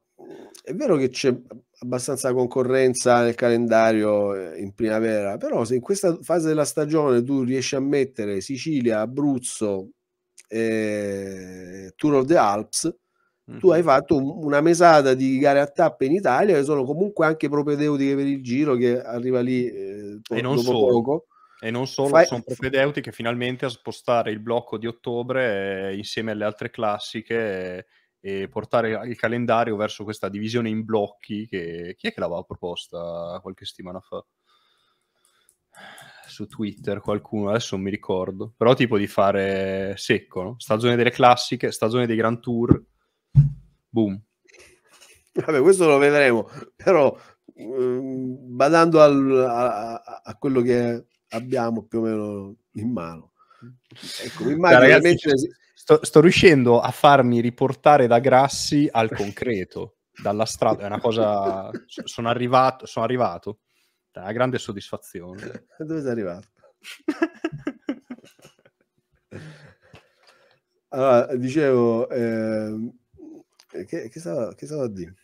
è vero che c'è abbastanza concorrenza nel calendario eh, in primavera, però se in questa fase della stagione tu riesci a mettere Sicilia, Abruzzo, eh, Tour of the Alps, mm. tu hai fatto una mesata di gare a tappe in Italia che sono comunque anche propedeutiche per il giro che arriva lì eh, e non dopo solo. poco. E non solo, Fai... sono propedeutiche finalmente a spostare il blocco di ottobre eh, insieme alle altre classiche eh, e portare il calendario verso questa divisione in blocchi che chi è che l'aveva proposta qualche settimana fa? su Twitter qualcuno, adesso non mi ricordo, però tipo di fare secco, no? stagione delle classiche, stagione dei Grand Tour, boom. Vabbè, questo lo vedremo, però ehm, badando al, a, a, quello che abbiamo più o meno in mano. Ecco, immagino ragazzi, mentre... sto, sto riuscendo a farmi riportare da grassi al concreto, dalla strada, è una cosa... sono arrivato, sono arrivato. Cioè, la grande soddisfazione. Dove sei arrivato? allora, dicevo... Ehm, eh... Che, che, stavo, che stavo a dire?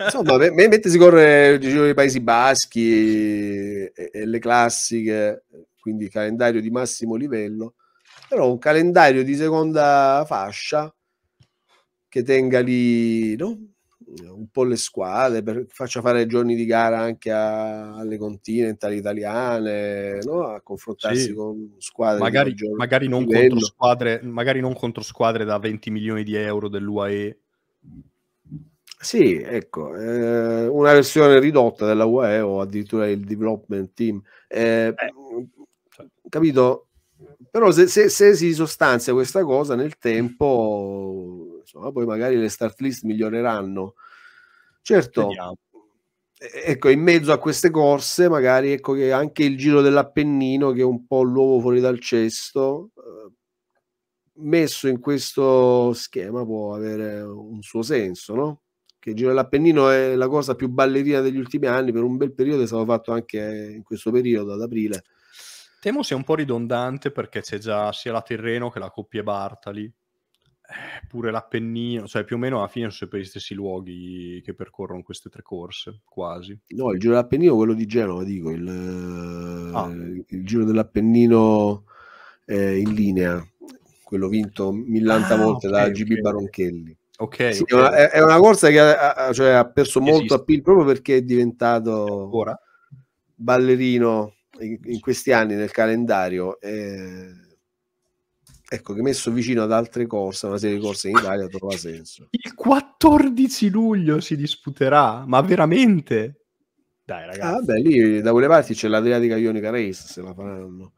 Insomma, me, me, mentre si corre il giro Paesi Baschi e, e, le classiche, quindi calendario di massimo livello, però un calendario di seconda fascia che tenga lì, no? Mhmm, un po' le squadre, per, faccia fare giorni di gara anche a, alle continentali italiane, no? a confrontarsi sì. con squadre. Magari, magari, non squadre magari, non contro squadre, da 20 milioni di euro dell'UAE. Sì, ecco, eh, una versione ridotta della UE o addirittura il development team. Eh, eh. Mhmm, capito? Però se, se, se si sostanzia questa cosa nel tempo insomma, poi magari le start list miglioreranno Certo. Vediamo. Ecco, in mezzo a queste corse, magari ecco che anche il Giro dell'Appennino, che è un po' l'uovo fuori dal cesto, eh, messo in questo schema può avere un suo senso, no? Che il Giro dell'Appennino è la cosa più ballerina degli ultimi anni, per un bel periodo è stato fatto anche in questo periodo, ad aprile. Temo sia un po' ridondante perché c'è già sia la Tirreno che la coppia Bartali pure l'Appennino, cioè più o meno alla fine sono sempre gli stessi luoghi che percorrono queste tre corse, quasi. No, il giro dell'Appennino, quello di Genova, dico, il, ah. Eh, il giro dell'Appennino eh, in linea, quello vinto millanta ah, volte okay, da GB okay. Baronchelli. Ok. sì, okay. È, una, corsa che ha, cioè, ha perso Esiste. molto appeal proprio perché è diventato Ora? ballerino in, in, questi anni nel calendario. Eh ecco che messo vicino ad altre corse, una serie di corse in Italia trova senso. Il 14 luglio si disputerà, ma veramente? Dai ragazzi. Ah, beh, lì da quelle parti c'è l'Adriatica Ionica Race, se la faranno.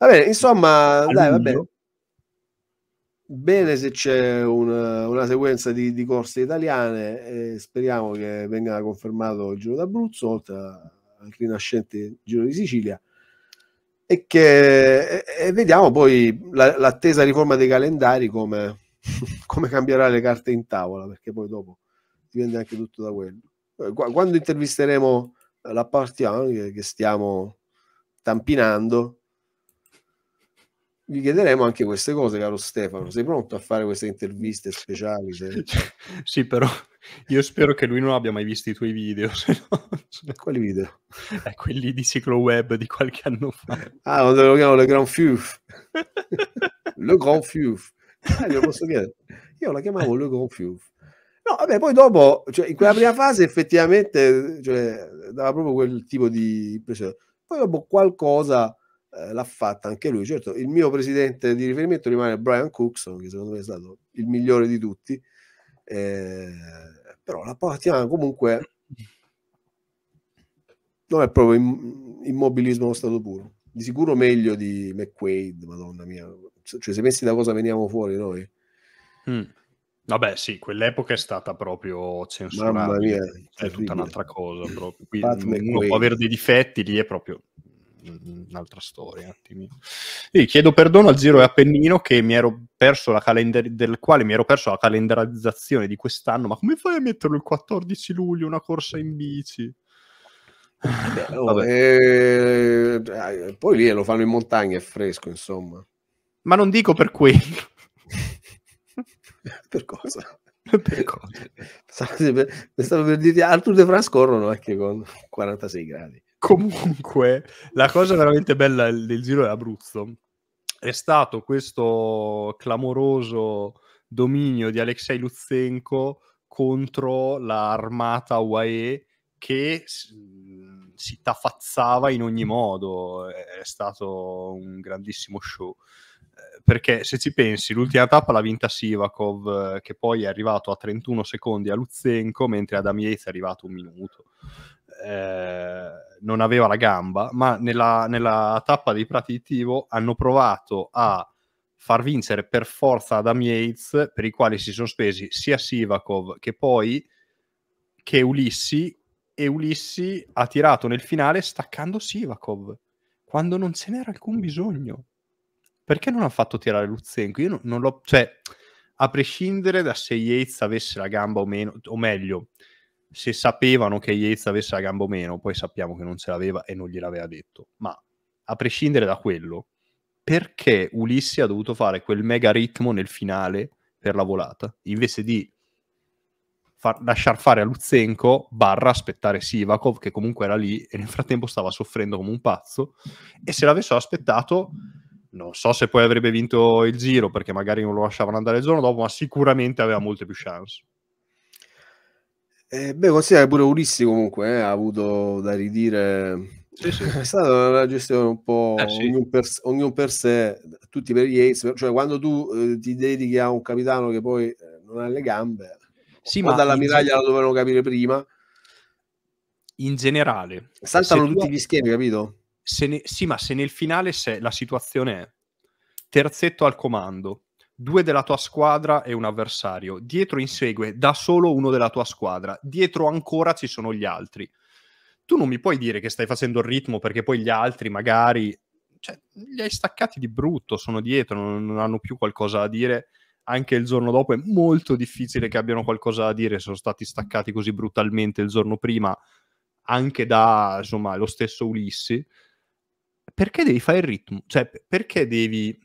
Vabbè, insomma, A dai, vabbè. Bene se c'è una, una sequenza di, di, corse italiane, eh, speriamo che venga confermato il Giro d'Abruzzo, oltre al rinascente Giro di Sicilia e che e vediamo poi la, l'attesa riforma dei calendari come, come, cambierà le carte in tavola, perché poi dopo dipende anche tutto da quello. Eh, quando intervisteremo la Partian che stiamo tampinando, gli chiederemo anche queste cose, caro Stefano. Sei pronto a fare queste interviste speciali? Se... Cioè? sì, però io spero che lui non abbia mai visto i tuoi video. Se No... Cioè. Quali video? Eh, quelli di ciclo web di qualche anno fa. Ah, quando lo chiamano Le Grand Fiuf. le Grand Fiuf. Ah, eh, glielo posso chiedere. Io la chiamavo Le Grand Fiuf. No, vabbè, poi dopo, cioè, in quella prima fase effettivamente cioè, dava proprio quel tipo di impressione. Poi dopo qualcosa eh, l'ha fatta anche lui. Certo, il mio presidente di riferimento rimane Brian Cookson, che secondo me è stato il migliore di tutti, eh, però la partita comunque non è proprio immobilismo allo stato puro. Di sicuro meglio di McQuaid, madonna mia. Cioè, se pensi da cosa veniamo fuori noi. Mm. Vabbè, sì, quell'epoca è stata proprio censurata. Mamma mia, è, cioè, è tutta un'altra cosa. Proprio. Qui, uno può avere dei difetti, lì è proprio un'altra storia. Un Sì, chiedo perdono al Giro e Appennino che mi ero perso la calendar- del quale mi ero perso la calendarizzazione di quest'anno, ma come fai a metterlo il 14 luglio una corsa in bici? Eh beh, oh, eh, eh, poi lì lo fanno in montagna, è fresco, insomma. Ma non dico per quello. per cosa? per cosa? Pensavo per, per, per dire al de France corrono anche con 46 gradi. Comunque, la cosa veramente bella del Giro dell'Abruzzo è stato questo clamoroso dominio di Alexei Luzenko contro l'armata UAE che si tafazzava in ogni modo. È stato un grandissimo show. Eh, perché se ci pensi, l'ultima tappa l'ha vinta Sivakov, eh, che poi è arrivato a 31 secondi a Luzenko, mentre ad Amiez è arrivato un minuto. Eh, non aveva la gamba, ma nella, nella tappa dei prati di Tivo hanno provato a far vincere per forza Adam Yates, per i quali si sono spesi sia Sivakov che poi che Ulissi, e Ulissi ha tirato nel finale staccando Sivakov, quando non ce n'era alcun bisogno. Perché non ha fatto tirare Luzenko? Io non, non l'ho... Cioè, a prescindere da se Yates avesse la gamba o meno, o meglio, se sapevano che Yates avesse la gamba o meno, poi sappiamo che non ce l'aveva e non gliel'aveva detto, ma a prescindere da quello, perché Ulisse ha dovuto fare quel mega ritmo nel finale per la volata, invece di far, lasciar fare a Luzenko barra aspettare Sivakov, che comunque era lì e nel frattempo stava soffrendo come un pazzo, e se l'avessero aspettato non so se poi avrebbe vinto il giro perché magari non lo lasciavano andare il giorno dopo, ma sicuramente aveva molte più chance. Eh, beh, considera pure Ulissi comunque eh, ha avuto da ridire sì, sì. è stata una gestione un po' eh, sì. ognuno, per, ognuno, per, sé, tutti per gli ace, cioè quando tu eh, ti dedichi a un capitano che poi eh, non ha le gambe, sì, ma dall'ammiraglia gen- la dovevano capire prima. In generale, saltano tutti tu... gli schemi, capito? Se Ne... sì, ma se nel finale se la situazione è terzetto al comando, due della tua squadra e un avversario. Dietro insegue da solo uno della tua squadra. Dietro ancora ci sono gli altri. Tu non mi puoi dire che stai facendo il ritmo perché poi gli altri magari cioè, li hai staccati di brutto, sono dietro, non, non hanno più qualcosa da dire. Anche il giorno dopo è molto difficile che abbiano qualcosa da dire, sono stati staccati così brutalmente il giorno prima anche da insomma, lo stesso Ulissi perché devi fare il ritmo? Cioè, perché devi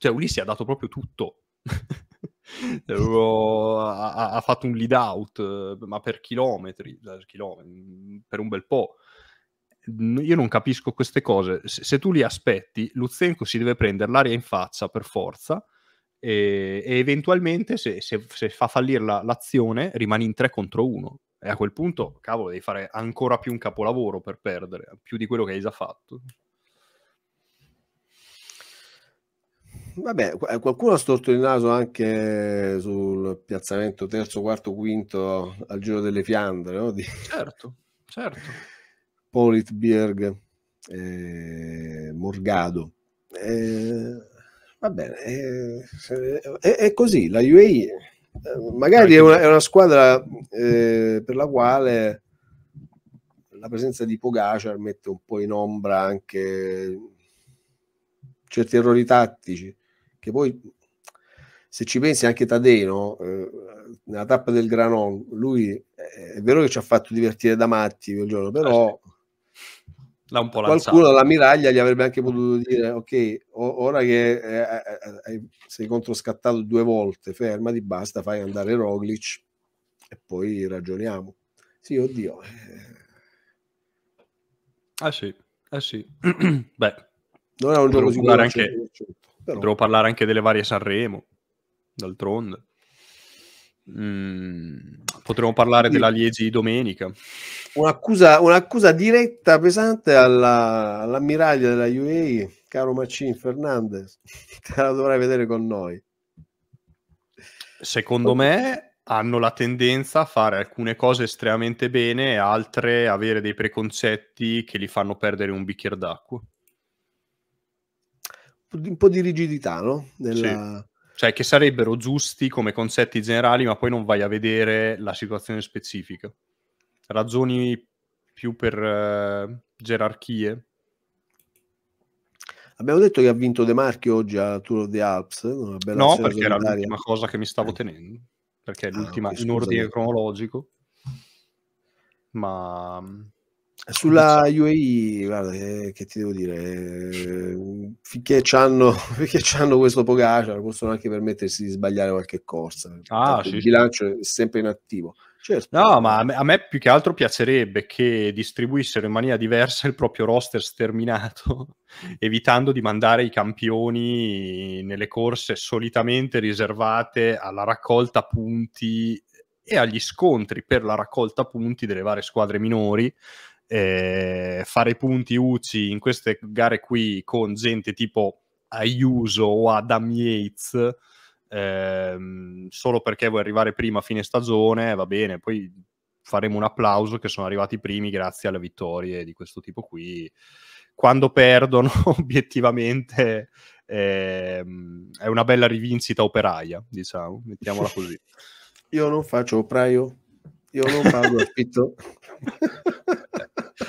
cioè Ulissi ha dato proprio tutto. Cioè, ha, ha, fatto un lead out, ma per chilometri, cioè, per chilometri, per un bel po'. Io non capisco queste cose. Se, se tu li aspetti, Luzenko si deve prendere l'aria in faccia per forza e, e eventualmente se, se, se, fa fallire la, l'azione rimani in 3 contro 1 e a quel punto, cavolo, devi fare ancora più un capolavoro per perdere, più di quello che hai già fatto. Vabbè, eh, qualcuno ha storto il naso anche sul piazzamento terzo, quarto, quinto al Giro delle Fiandre, no? Di... Certo, certo. Politberg, eh, Morgado. Eh, va bene, eh, è, eh, è, così, la UAE eh, magari è una, è una squadra per la quale la presenza di Pogacar mette un po' in ombra anche certi errori tattici che poi se ci pensi anche Tadei, eh, nella tappa del Granon, lui eh, è vero che ci ha fatto divertire da matti quel giorno, però eh L'ha un po lanciato. qualcuno miraglia gli avrebbe anche potuto dire ok, ora che eh, eh, eh sei controscattato due volte, fermati, basta, fai andare Roglic e poi ragioniamo. Sì, oddio. Ah sì, ah sì. Beh, non è un gioco sicuro. Anche... Certo però... Devo parlare anche delle varie Sanremo, d'altronde. Mm, potremmo parlare della Liegi di domenica. Un'accusa, un'accusa diretta pesante alla, all'ammiraglio della UEA, caro Macin Fernandez, te la dovrai vedere con noi. Secondo me hanno la tendenza a fare alcune cose estremamente bene e altre avere dei preconcetti che li fanno perdere un bicchiere d'acqua un po' di rigidità, no? Nella... Sì. Cioè, che sarebbero giusti come concetti generali, ma poi non vai a vedere la situazione specifica. Ragioni più per eh, gerarchie. Abbiamo detto che ha vinto De Marchi oggi a Tour of the Alps. Eh, no, perché solitaria. era l'ultima cosa che mi stavo eh. tenendo. Perché è ah, l'ultima ah, okay, in ordine cronologico. Ma sulla UAE, guarda, eh, che ti devo dire, eh, finché c'hanno, finché c'hanno questo Pogacar possono anche permettersi di sbagliare qualche corsa. Ah, sì, il bilancio sì. è sempre inattivo. Certo. No, ma a me, più che altro piacerebbe che distribuissero in maniera diversa il proprio roster sterminato, evitando di mandare i campioni nelle corse solitamente riservate alla raccolta punti e agli scontri per la raccolta punti delle varie squadre minori eh, fare punti UCI in queste gare qui con gente tipo Ayuso o Adam Yates ehm, solo perché vuoi arrivare prima a fine stagione, va bene, poi faremo un applauso che sono arrivati i primi grazie alle vittorie di questo tipo qui. Quando perdono, obiettivamente, ehm, è una bella rivincita operaia, diciamo, mettiamola così. Io non faccio operaio, io non pago affitto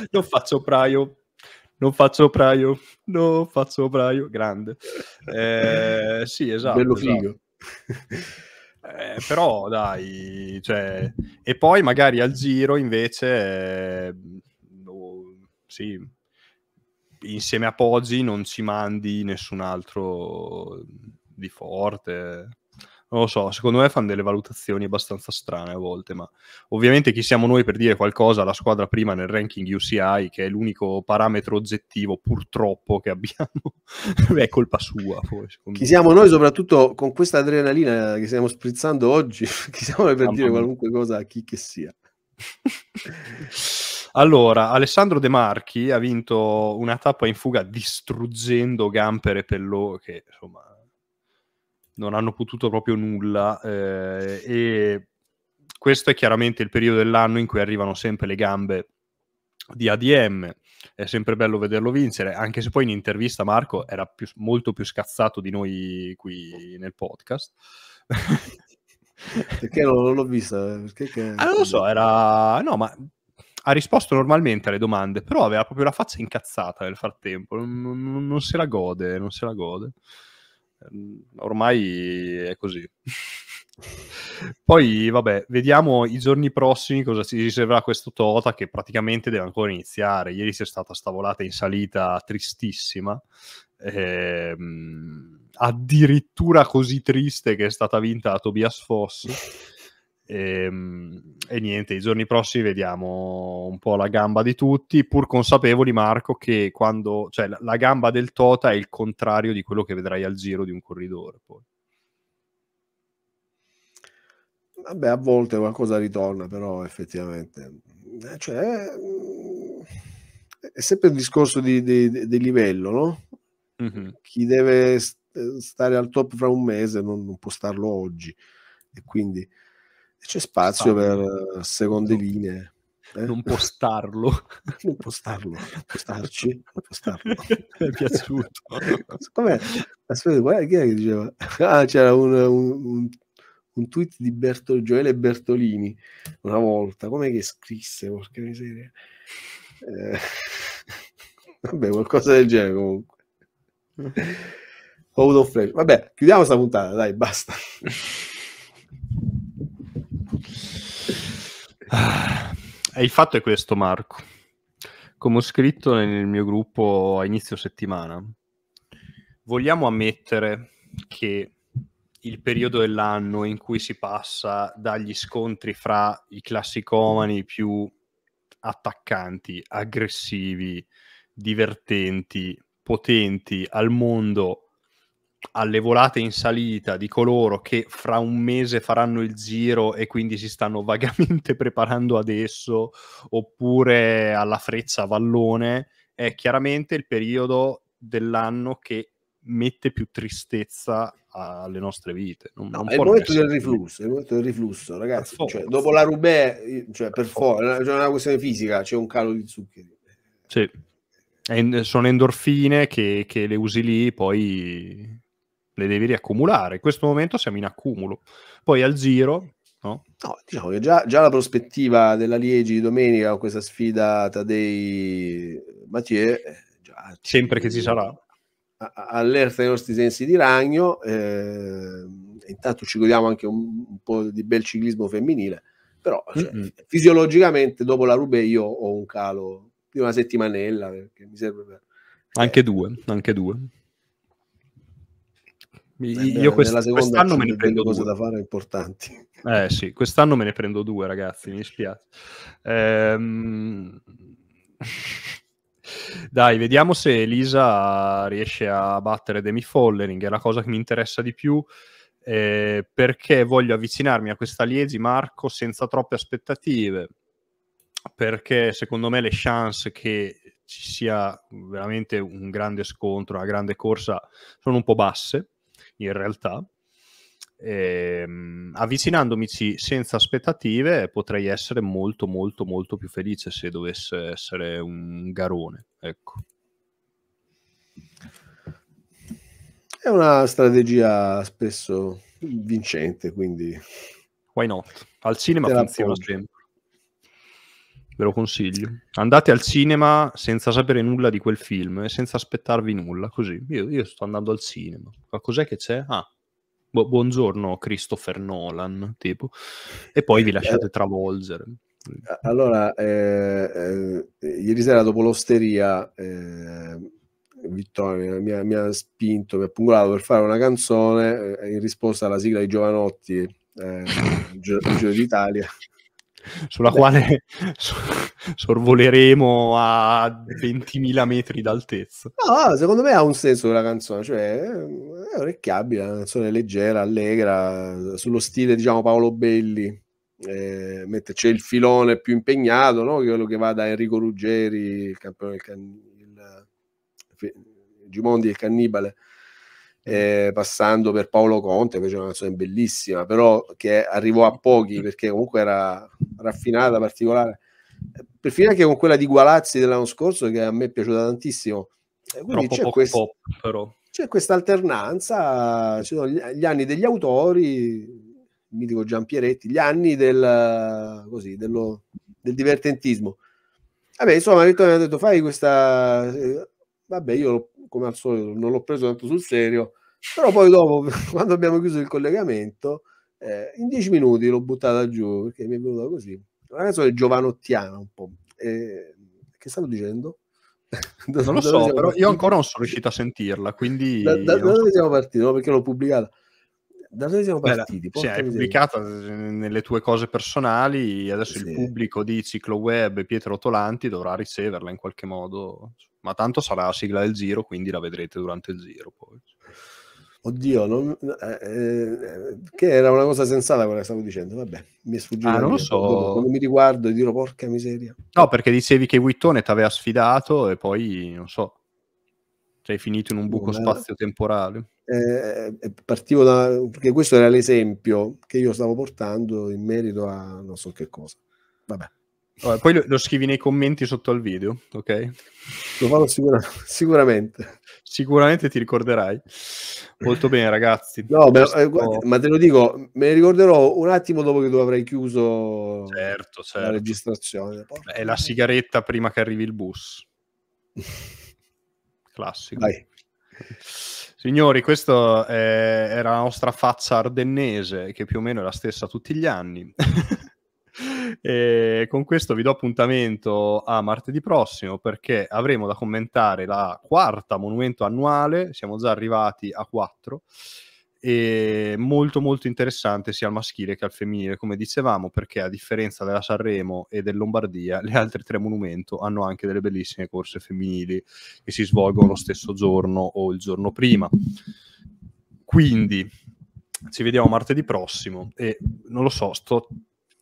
non faccio operaio, non faccio operaio, non faccio operaio, grande. Eh, sì, esatto. Bello esatto. figo. Esatto. Eh, però dai, cioè... e poi magari al giro invece, eh, no, sì, insieme a Poggi non ci mandi nessun altro di forte non lo so, secondo me fanno delle valutazioni abbastanza strane a volte, ma ovviamente chi siamo noi per dire qualcosa alla squadra prima nel ranking UCI, che è l'unico parametro oggettivo purtroppo che abbiamo, è colpa sua. Poi, chi siamo noi soprattutto con questa adrenalina che stiamo sprizzando oggi, chi siamo noi per ah, dire mamma. qualunque cosa a chi che sia. Allora, Alessandro De Marchi ha vinto una tappa in fuga distruggendo Gamper e Pellò, che insomma non hanno potuto proprio nulla eh, e questo è chiaramente il periodo dell'anno in cui arrivano sempre le gambe di ADM, è sempre bello vederlo vincere, anche se poi in intervista Marco era più, molto più scazzato di noi qui nel podcast. perché non l'ho vista? Perché che... Ah, non lo so, era... No, ma ha risposto normalmente alle domande, però aveva proprio la faccia incazzata nel frattempo, non, non, non se la gode, non se la gode. Ehm, ormai è così. Poi, vabbè, vediamo i giorni prossimi cosa ci riserverà questo Tota che praticamente deve ancora iniziare. Ieri c'è stata stavolata in salita tristissima, eh, addirittura così triste che è stata vinta da Tobias Foss. E, ehm, e, niente, i giorni prossimi vediamo un po' la gamba di tutti, pur consapevoli, Marco, che quando, cioè, la, la, gamba del Tota è il contrario di quello che vedrai al giro di un corridore. Poi. Vabbè, a volte qualcosa ritorna, però effettivamente. Eh, cioè, è sempre il discorso di, di, di livello, no? Mm-hmm. Chi deve stare al top fra un mese non, non può starlo oggi. E quindi c'è spazio Spazio. per eh, seconde linee. Eh? Non starlo. non postarlo, postarci, postarlo. Mi è piaciuto. Com'è? Aspetta, guarda chi è che diceva? Ah, c'era un, un, un tweet di Bertol, Gioele Bertolini una volta. Com'è che scrisse? Porca miseria. Eh, vabbè, qualcosa del genere comunque. Ho avuto Vabbè, chiudiamo questa puntata, dai, basta. Ah, il fatto è questo, Marco. Come ho scritto nel mio gruppo a inizio settimana, vogliamo ammettere che il periodo dell'anno in cui si passa dagli scontri fra i classicomani più attaccanti, aggressivi, divertenti, potenti al mondo alle volate in salita di coloro che fra un mese faranno il giro e quindi si stanno vagamente preparando adesso oppure alla frezza vallone è chiaramente il periodo dell'anno che mette più tristezza alle nostre vite. Non, no, non è, il momento del riflusso, è il momento del riflusso, ragazzi. Cioè, dopo la rubè, eh, cioè, per, forza, è una questione fisica, c'è un calo di zuccheri. Sì. Sono endorfine che, che le usi lì, poi le devi riaccumulare. In questo momento siamo in accumulo. Poi al giro No? no? diciamo che già, già, la prospettiva della Liegi di domenica con questa sfida Tadei Mathieu eh, già, sempre che ci sarà allerta i nostri sensi di ragno eh, intanto ci godiamo anche un, un, po' di bel ciclismo femminile però cioè, mm-hmm. fisiologicamente dopo la Rube io ho un calo di una settimanella perché eh, mi serve per... anche eh, due anche due eh io quest- quest'anno me ne prendo due. cose da fare importanti. Eh sì, quest'anno me ne prendo due, ragazzi, mi spiace. Ehm... Dai, vediamo se Elisa riesce a battere Demi Follering, è la cosa che mi interessa di più. Eh, perché voglio avvicinarmi a questa Liegi Marco senza troppe aspettative perché secondo me le chance che ci sia veramente un grande scontro, una grande corsa sono un po' basse in realtà. E, ehm, avvicinandomici senza aspettative potrei essere molto molto molto più felice se dovesse essere un garone ecco è una strategia spesso vincente quindi why not al cinema funziona sempre ve lo consiglio. Andate al cinema senza sapere nulla di quel film e senza aspettarvi nulla, così. Io, io sto andando al cinema. Ma cos'è che c'è? Ah, bu- boh, buongiorno Christopher Nolan, tipo. E poi vi eh, lasciate eh, travolgere. Allora, eh, eh, ieri sera dopo l'osteria, eh, Vittorio mi ha, mi ha, spinto, mi ha pungolato per fare una canzone eh, in risposta alla sigla di Giovanotti, eh, Giro d'Italia sulla Beh. quale sorvoleremo a 20.000 metri d'altezza. No, secondo me ha un senso la canzone, cioè è orecchiabile, è una canzone leggera, allegra, sullo stile diciamo Paolo Belli. Eh, mentre c'è il filone più impegnato, no? quello che va da Enrico Ruggeri, il campione del can... il... Gimondi e il cannibale, eh, passando per Paolo Conte, poi è una canzone bellissima, però che arrivò a pochi perché comunque era raffinata, particolare. Perfino anche con quella di Gualazzi dell'anno scorso, che a me è piaciuta tantissimo. Eh, quindi Troppo c'è questa, pop, però. C'è questa alternanza, ci sono gli, gli anni degli autori, il mitico Giampieretti, gli anni del, così, dello, del divertentismo. Vabbè, insomma, mi hanno detto fai questa... Eh, vabbè, io l'ho come al solito non l'ho preso tanto sul serio, però poi dopo, quando abbiamo chiuso il collegamento, eh, in dieci minuti l'ho buttata giù perché mi è venuta così. Una canzone giovanottiana un po'. Eh, che stavo dicendo? da, non lo so, però partiti? io ancora non sono riuscito a sentirla, quindi... Da, da, da dove siamo partiti? No, perché l'ho pubblicata. Da dove siamo partiti? Beh, sì, hai pubblicata eh, nelle tue cose personali, adesso sì. il pubblico di Ciclo Web Pietro Tolanti dovrà riceverla in qualche modo ma tanto sarà la sigla del giro, quindi la vedrete durante il giro poi. Oddio, non, eh, eh, che era una cosa sensata quella che stavo dicendo, vabbè, mi è sfuggito. Ah, non lo so. quando mi riguardo e dirò porca miseria. No, perché dicevi che Wittone ti aveva sfidato e poi, non so, sei finito in un buco Buona. spazio-temporale. Eh, eh, partivo da... perché questo era l'esempio che io stavo portando in merito a non so che cosa. Vabbè. Vabbè, poi lo, lo, scrivi nei commenti sotto al video, ok? Lo farò sicura, sicuramente. Sicuramente ti ricorderai. Molto bene, ragazzi. No, beh, eh, guarda, ma te lo dico, me ne ricorderò un attimo dopo che tu avrai chiuso certo, certo. la registrazione. Porca. È la sigaretta prima che arrivi il bus. Classico. Vai. Signori, questa eh, era la nostra faccia ardennese, che più o meno è la stessa tutti gli anni. E con questo vi do appuntamento a martedì prossimo perché avremo da commentare la quarta monumento annuale, siamo già arrivati a quattro. E molto molto interessante sia al maschile che al femminile, come dicevamo, perché a differenza della Sanremo e del Lombardia, le altre tre monumento hanno anche delle bellissime corse femminili che si svolgono lo stesso giorno o il giorno prima. Quindi ci vediamo martedì prossimo e non lo so, sto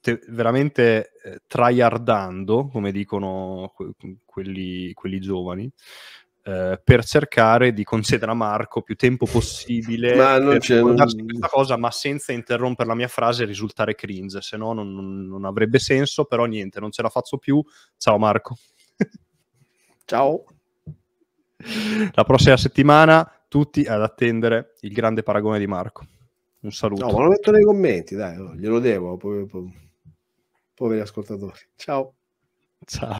ste- veramente eh, tryhardando, come dicono que- quelli, quelli, giovani, eh, per cercare di concedere a Marco più tempo possibile ma non per c'è, non... questa cosa, ma senza interrompere la mia frase e risultare cringe, se no non, non avrebbe senso, però niente, non ce la faccio più. Ciao Marco. Ciao. La prossima settimana tutti ad attendere il grande paragone di Marco. Un saluto. No, ma lo metto nei commenti, dai, glielo devo. Poi, poi poveri ascoltatori. Ciao. Ciao.